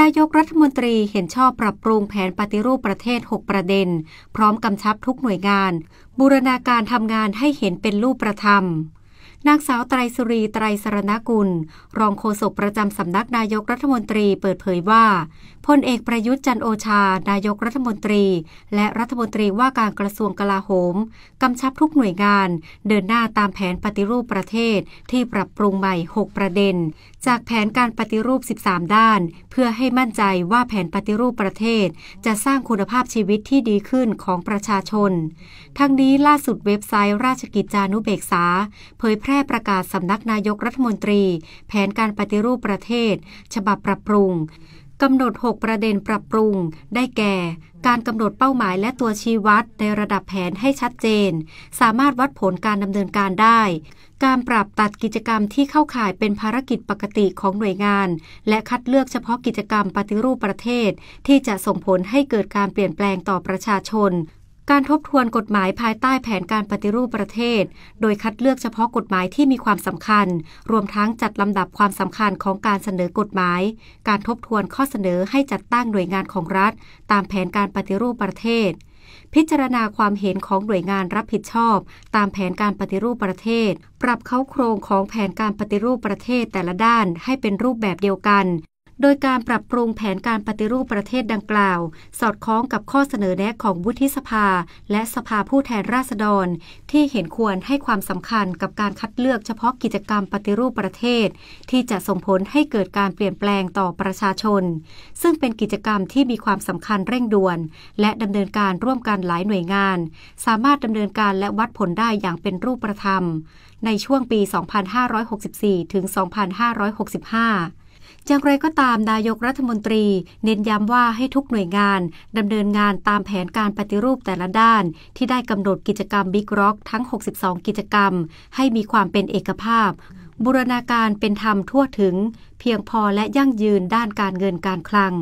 นายกรัฐมนตรีเห็นชอบปรับปรุงแผนปฏิรูปประเทศ 6 ประเด็น พร้อมกำชับทุกหน่วยงาน บูรณาการทำงานให้เห็นเป็นรูปประธรรมนางสาวไตรสุรีไตรสรณกุล รองโฆษกประจำสำนักนายกรัฐมนตรีเปิดเผยว่าพลเอกประยุทธ์จันโอชา นายกรัฐมนตรี และรัฐมนตรีว่าการกระทรวงกลาโหมกำชับทุกหน่วยงานเดินหน้าตามแผนปฏิรูปประเทศที่ปรับปรุงใหม่ 6 ประเด็น จากแผนการปฏิรูป 13 ด้านเพื่อให้มั่นใจว่าแผนปฏิรูปประเทศ จะสร้างคุณภาพชีวิตที่ดีขึ้นของประชาชน ทั้งนี้ล่าสุดเว็บไซต์ราชกิจจานุเบกษาเผยแพร่ร่ประกาศสำนักนายกรัฐมนตรี แผนการปฏิรูปประเทศ ฉบับปรับปรุงกำหนด 6 ประเด็นปรับปรุง ได้แก่ การกำหนดเป้าหมายและตัวชี้วัดในระดับแผนให้ชัดเจน สามารถวัดผลการดำเนินการได้ การปรับตัดกิจกรรมที่เข้าข่ายเป็นภารกิจปกติของหน่วยงาน และคัดเลือกเฉพาะกิจกรรม ปฏิรูปประเทศ ที่จะส่งผลให้เกิดการเปลี่ยนแปลงต่อประชาชนการทบทวนกฎหมายภายใต้แผนการปฏิรูปประเทศ โดยคัดเลือกเฉพาะกฎหมายที่มีความสำคัญ รวมทั้งจัดลำดับความสำคัญของการเสนอกฎหมาย การทบทวนข้อเสนอให้จัดตั้งหน่วยงานของรัฐตามแผนการปฏิรูปประเทศ พิจารณาความเห็นของหน่วยงานรับผิดชอบตามแผนการปฏิรูปประเทศ ปรับเข้าโครงของแผนการปฏิรูปประเทศแต่ละด้านให้เป็นรูปแบบเดียวกันโดยการปรับปรุงแผนการปฏิรูปประเทศดังกล่าว สอดคล้องกับข้อเสนอแนะของวุฒิสภา และสภาผู้แทนราษฎร ที่เห็นควรให้ความสำคัญกับการคัดเลือกเฉพาะกิจกรรมปฏิรูปประเทศ ที่จะส่งผลให้เกิดการเปลี่ยนแปลงต่อประชาชน ซึ่งเป็นกิจกรรมที่มีความสำคัญเร่งด่วน และดำเนินการร่วมกันหลายหน่วยงาน สามารถดำเนินการและวัดผลได้อย่างเป็นรูปธรรม ในช่วงปี 2564 ถึง 2565อย่างไรก็ตามนายกรัฐมนตรีเน้นย้ำว่าให้ทุกหน่วยงานดำเนินงานตามแผนการปฏิรูปแต่ละด้านที่ได้กำหนดกิจกรรมบิ๊กร็อกทั้ง 62 กิจกรรมให้มีความเป็นเอกภาพบูรณาการเป็นธรรมทั่วถึง เพียงพอและยั่งยืนด้านการเงินการคลัง